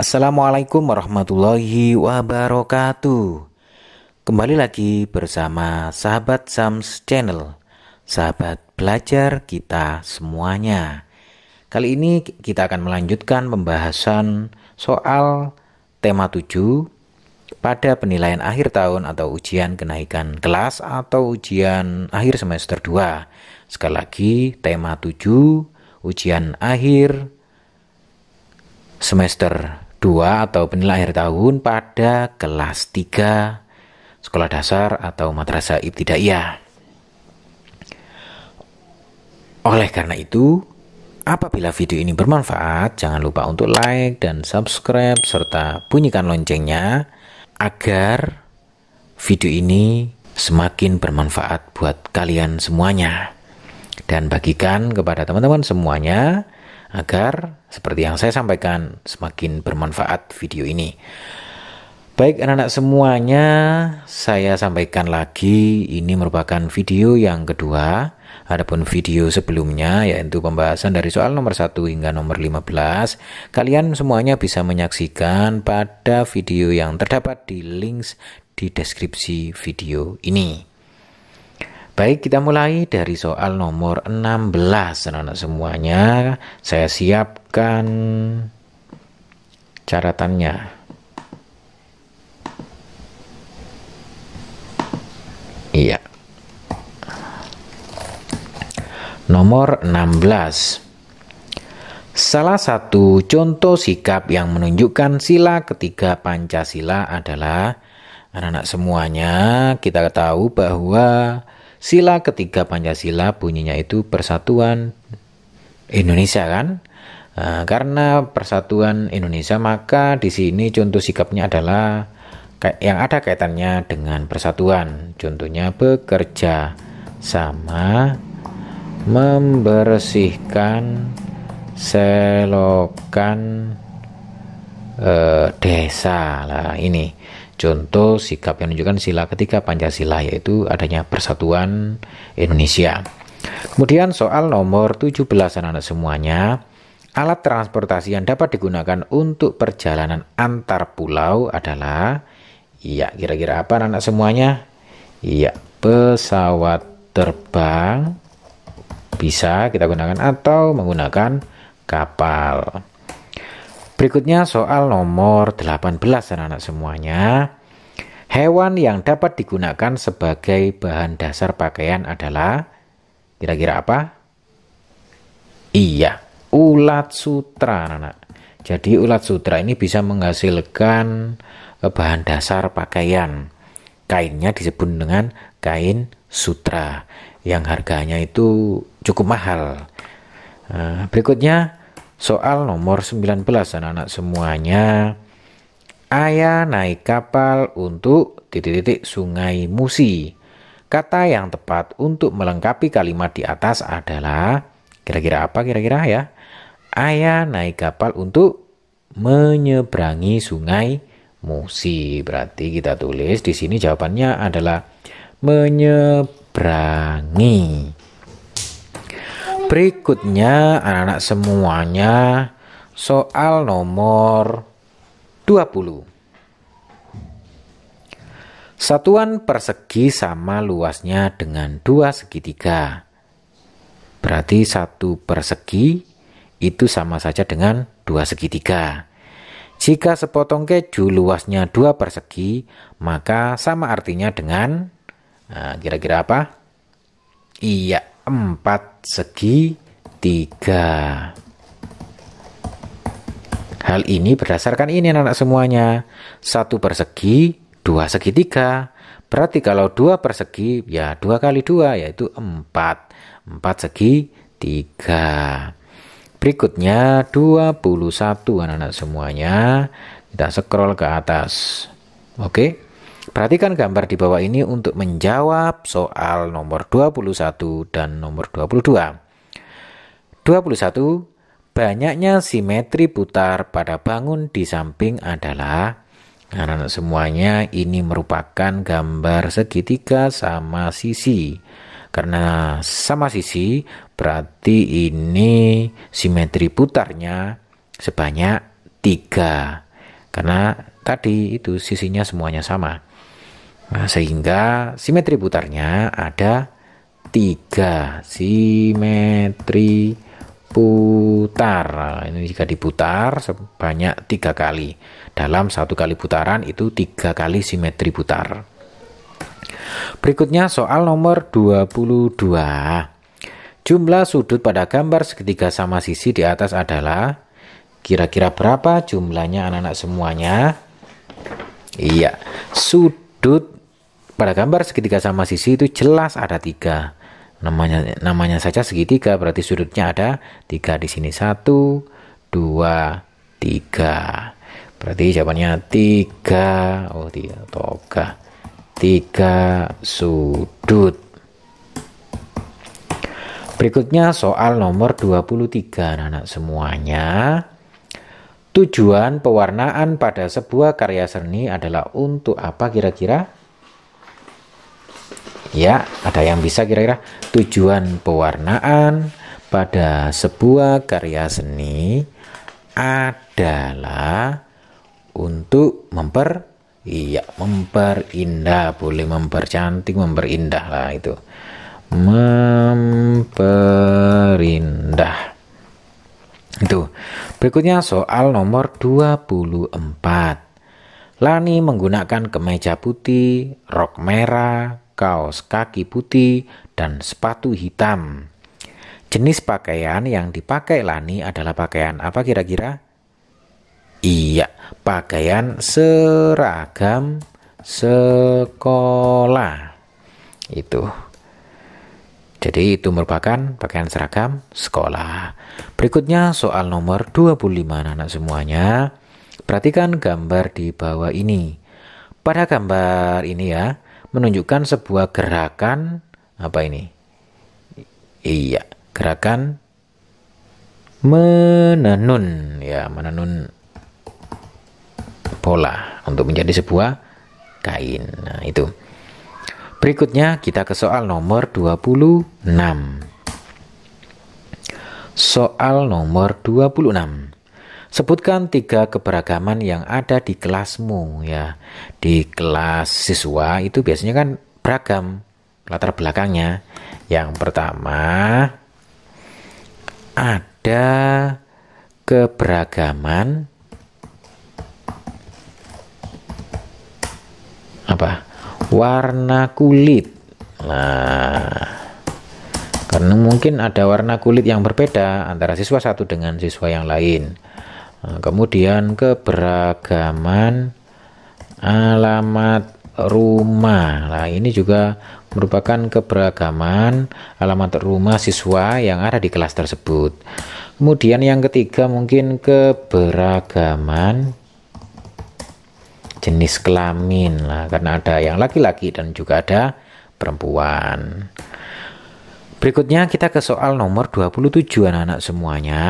Assalamualaikum warahmatullahi wabarakatuh. Kembali lagi bersama sahabat Sams Channel, sahabat belajar kita semuanya. Kali ini kita akan melanjutkan pembahasan soal tema 7 pada penilaian akhir tahun atau ujian kenaikan kelas atau ujian akhir semester 2. Sekali lagi tema 7 ujian akhir semester 2 atau penilaian akhir tahun pada kelas 3 sekolah dasar atau madrasah ibtidaiyah. Oleh karena itu, apabila video ini bermanfaat, jangan lupa untuk like dan subscribe serta bunyikan loncengnya agar video ini semakin bermanfaat buat kalian semuanya. Dan bagikan kepada teman-teman semuanya agar seperti yang saya sampaikan semakin bermanfaat video ini. Baik anak-anak semuanya, saya sampaikan lagi ini merupakan video yang kedua. Adapun video sebelumnya yaitu pembahasan dari soal nomor 1 hingga nomor 15, kalian semuanya bisa menyaksikan pada video yang terdapat di links di deskripsi video ini. Baik, kita mulai dari soal nomor 16 anak-anak semuanya. Saya siapkan caratannya. Iya. Nomor 16. Salah satu contoh sikap yang menunjukkan sila ketiga Pancasila adalah anak-anak semuanya kita tahu bahwa Sila ketiga Pancasila bunyinya itu persatuan Indonesia kan? Nah, karena persatuan Indonesia maka di sini contoh sikapnya adalah yang ada kaitannya dengan persatuan. Contohnya bekerja sama membersihkan selokan eh, desa lah ini. Contoh sikap yang menunjukkan sila ketiga Pancasila yaitu adanya persatuan Indonesia. Kemudian soal nomor 17 anak-anak semuanya, alat transportasi yang dapat digunakan untuk perjalanan antar pulau adalah Iya, kira-kira apa anak-anak semuanya? Iya, pesawat terbang bisa kita gunakan atau menggunakan kapal. Berikutnya soal nomor 18 anak-anak semuanya. Hewan yang dapat digunakan sebagai bahan dasar pakaian adalah kira-kira apa? Iya, ulat sutra anak-anak. Jadi ulat sutra ini bisa menghasilkan e, bahan dasar pakaian. Kainnya disebut dengan kain sutra yang harganya itu cukup mahal. E, berikutnya Soal nomor 19 anak-anak semuanya. Ayah naik kapal untuk titik-titik sungai Musi. Kata yang tepat untuk melengkapi kalimat di atas adalah kira-kira apa kira-kira ya? Ayah naik kapal untuk menyeberangi sungai Musi. Berarti kita tulis di sini jawabannya adalah menyeberangi. Berikutnya anak-anak semuanya soal nomor 20. Satuan persegi sama luasnya dengan dua segitiga. Berarti satu persegi itu sama saja dengan dua segitiga. Jika sepotong keju luasnya dua persegi, maka sama artinya dengan nah, kira-kira nah, apa? Iya, empat segi tiga. Hal ini berdasarkan ini anak anak semuanya. Satu persegi, dua segitiga. Berarti kalau dua persegi, ya dua kali dua, yaitu empat. Empat segi, tiga. Berikutnya 21 anak-anak semuanya. Kita scroll ke atas. Oke. Okay? Perhatikan gambar di bawah ini untuk menjawab soal nomor 21 dan nomor 22. 21. Banyaknya simetri putar pada bangun di samping adalah Anak-anak semuanya ini merupakan gambar segitiga sama sisi Karena sama sisi berarti ini simetri putarnya sebanyak 3 Karena tadi itu sisinya semuanya sama Nah, sehingga simetri putarnya ada tiga simetri putar. Nah, ini jika diputar sebanyak tiga kali. Dalam satu kali putaran itu tiga kali simetri putar. Berikutnya soal nomor 22. Jumlah sudut pada gambar segitiga sama sisi di atas adalah kira-kira berapa jumlahnya anak-anak semuanya? Iya, sudut pada gambar segitiga sama sisi itu jelas ada tiga. Namanya namanya saja segitiga berarti sudutnya ada tiga di sini satu, dua, tiga. Berarti jawabannya tiga. Oh tiga toga. Tiga sudut. Berikutnya soal nomor 23 anak-anak semuanya. Tujuan pewarnaan pada sebuah karya seni adalah untuk apa kira-kira? ya ada yang bisa kira-kira tujuan pewarnaan pada sebuah karya seni adalah untuk memper iya memperindah boleh mempercantik memperindah lah itu memperindah itu berikutnya soal nomor 24 Lani menggunakan kemeja putih, rok merah, kaos kaki putih, dan sepatu hitam. Jenis pakaian yang dipakai Lani adalah pakaian apa kira-kira? Iya, pakaian seragam sekolah. Itu. Jadi itu merupakan pakaian seragam sekolah. Berikutnya soal nomor 25 anak-anak semuanya. Perhatikan gambar di bawah ini. Pada gambar ini ya, menunjukkan sebuah gerakan apa ini? Iya, gerakan menenun ya, menenun pola untuk menjadi sebuah kain. Nah, itu. Berikutnya kita ke soal nomor 26. Soal nomor 26. Sebutkan tiga keberagaman yang ada di kelasmu ya. Di kelas siswa itu biasanya kan beragam latar belakangnya. Yang pertama ada keberagaman apa? Warna kulit. Nah, karena mungkin ada warna kulit yang berbeda antara siswa satu dengan siswa yang lain. Nah, kemudian keberagaman alamat rumah. Nah, ini juga merupakan keberagaman alamat rumah siswa yang ada di kelas tersebut. Kemudian yang ketiga mungkin keberagaman jenis kelamin. Nah, karena ada yang laki-laki dan juga ada perempuan. Berikutnya kita ke soal nomor 27 anak-anak semuanya.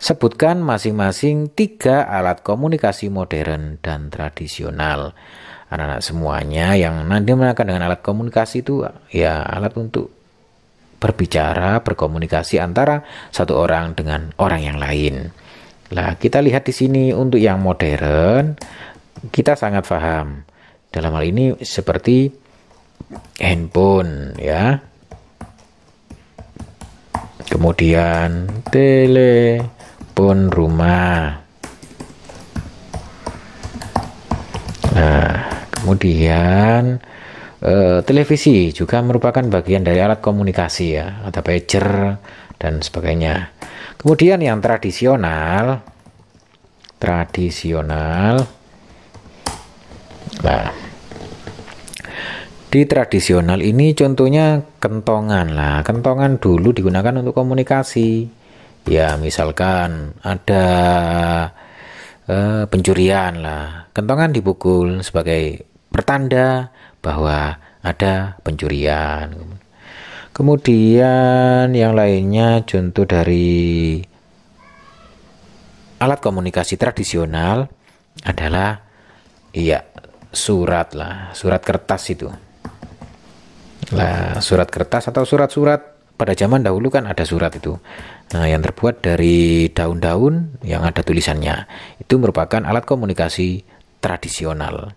Sebutkan masing-masing tiga alat komunikasi modern dan tradisional. Anak-anak semuanya yang nanti menekan dengan alat komunikasi itu ya alat untuk berbicara, berkomunikasi antara satu orang dengan orang yang lain. Nah kita lihat di sini untuk yang modern kita sangat paham. Dalam hal ini seperti handphone ya. Kemudian tele ataupun rumah. Nah, kemudian eh, televisi juga merupakan bagian dari alat komunikasi ya, ada pager dan sebagainya. Kemudian yang tradisional, tradisional. Nah, di tradisional ini contohnya kentongan lah. Kentongan dulu digunakan untuk komunikasi ya misalkan ada eh, pencurian lah kentongan dipukul sebagai pertanda bahwa ada pencurian kemudian yang lainnya contoh dari alat komunikasi tradisional adalah iya surat lah surat kertas itu lah surat kertas atau surat-surat pada zaman dahulu kan ada surat itu Nah, yang terbuat dari daun-daun yang ada tulisannya itu merupakan alat komunikasi tradisional.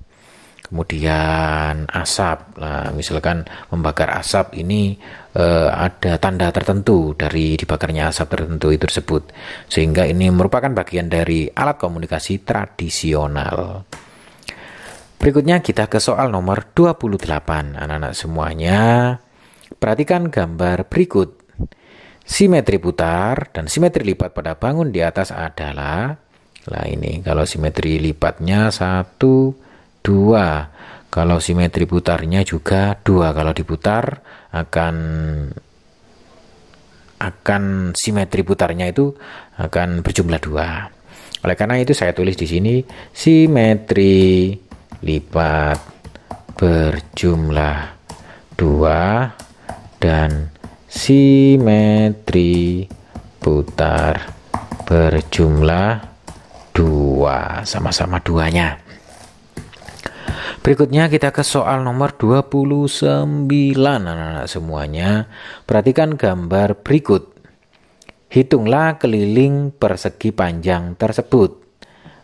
Kemudian asap, nah, misalkan membakar asap ini eh, ada tanda tertentu dari dibakarnya asap tertentu itu tersebut, sehingga ini merupakan bagian dari alat komunikasi tradisional. Berikutnya kita ke soal nomor 28. Anak-anak semuanya, perhatikan gambar berikut Simetri putar dan simetri lipat pada bangun di atas adalah lah ini kalau simetri lipatnya satu dua kalau simetri putarnya juga dua kalau diputar akan akan simetri putarnya itu akan berjumlah dua oleh karena itu saya tulis di sini simetri lipat berjumlah dua dan simetri putar berjumlah dua sama-sama duanya Berikutnya kita ke soal nomor 29 anak-anak semuanya. Perhatikan gambar berikut. Hitunglah keliling persegi panjang tersebut.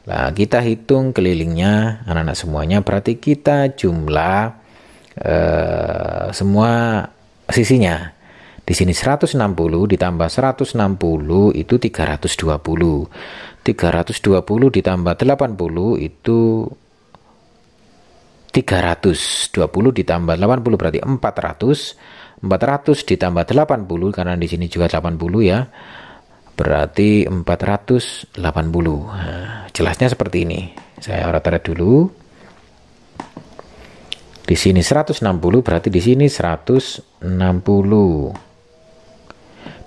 Nah, kita hitung kelilingnya anak-anak semuanya. Berarti kita jumlah eh, semua sisinya. Di sini 160 ditambah 160 itu 320. 320 ditambah 80 itu 320 ditambah 80 berarti 400. 400 ditambah 80 karena di sini juga 80 ya. Berarti 480. Nah, jelasnya seperti ini. Saya rata-rata dulu. Di sini 160 berarti di sini 160.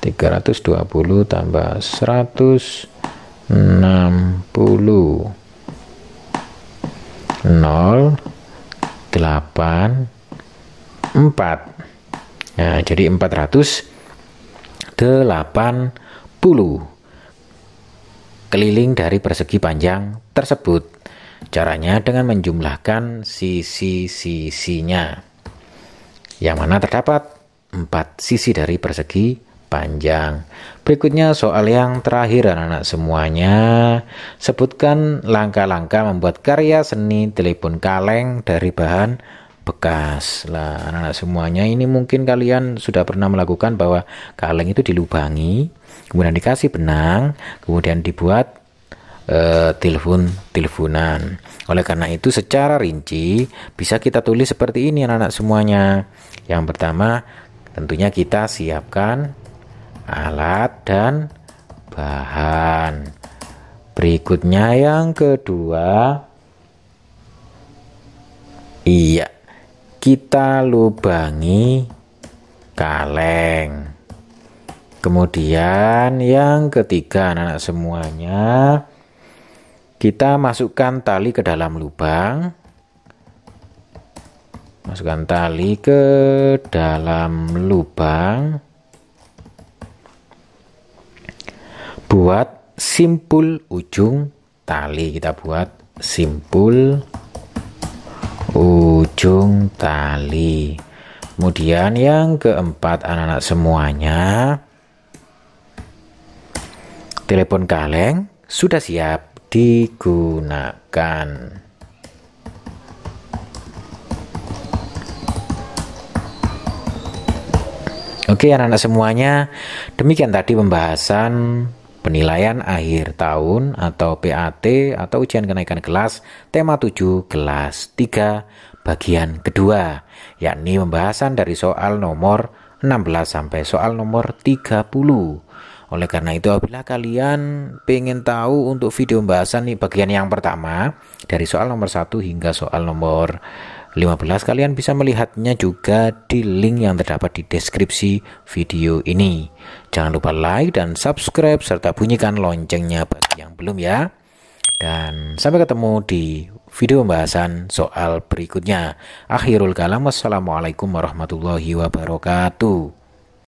320 tambah 160 0 8 4 nah jadi 480 keliling dari persegi panjang tersebut caranya dengan menjumlahkan sisi-sisinya yang mana terdapat 4 sisi dari persegi panjang panjang. Berikutnya soal yang terakhir anak-anak semuanya. Sebutkan langkah-langkah membuat karya seni telepon kaleng dari bahan bekas. Lah anak-anak semuanya ini mungkin kalian sudah pernah melakukan bahwa kaleng itu dilubangi, kemudian dikasih benang, kemudian dibuat eh, telepon teleponan. Oleh karena itu secara rinci bisa kita tulis seperti ini anak-anak semuanya. Yang pertama tentunya kita siapkan alat dan bahan. Berikutnya yang kedua, iya, kita lubangi kaleng. Kemudian yang ketiga anak-anak semuanya kita masukkan tali ke dalam lubang. Masukkan tali ke dalam lubang. buat simpul ujung tali kita buat simpul ujung tali kemudian yang keempat anak-anak semuanya telepon kaleng sudah siap digunakan Oke anak-anak semuanya, demikian tadi pembahasan penilaian akhir tahun atau PAT atau ujian kenaikan kelas tema 7 kelas 3 bagian kedua yakni pembahasan dari soal nomor 16 sampai soal nomor 30 oleh karena itu apabila kalian pengen tahu untuk video pembahasan nih bagian yang pertama dari soal nomor 1 hingga soal nomor 15 kalian bisa melihatnya juga di link yang terdapat di deskripsi video ini. Jangan lupa like dan subscribe serta bunyikan loncengnya bagi yang belum ya. Dan sampai ketemu di video pembahasan soal berikutnya. Akhirul kalam wassalamualaikum warahmatullahi wabarakatuh.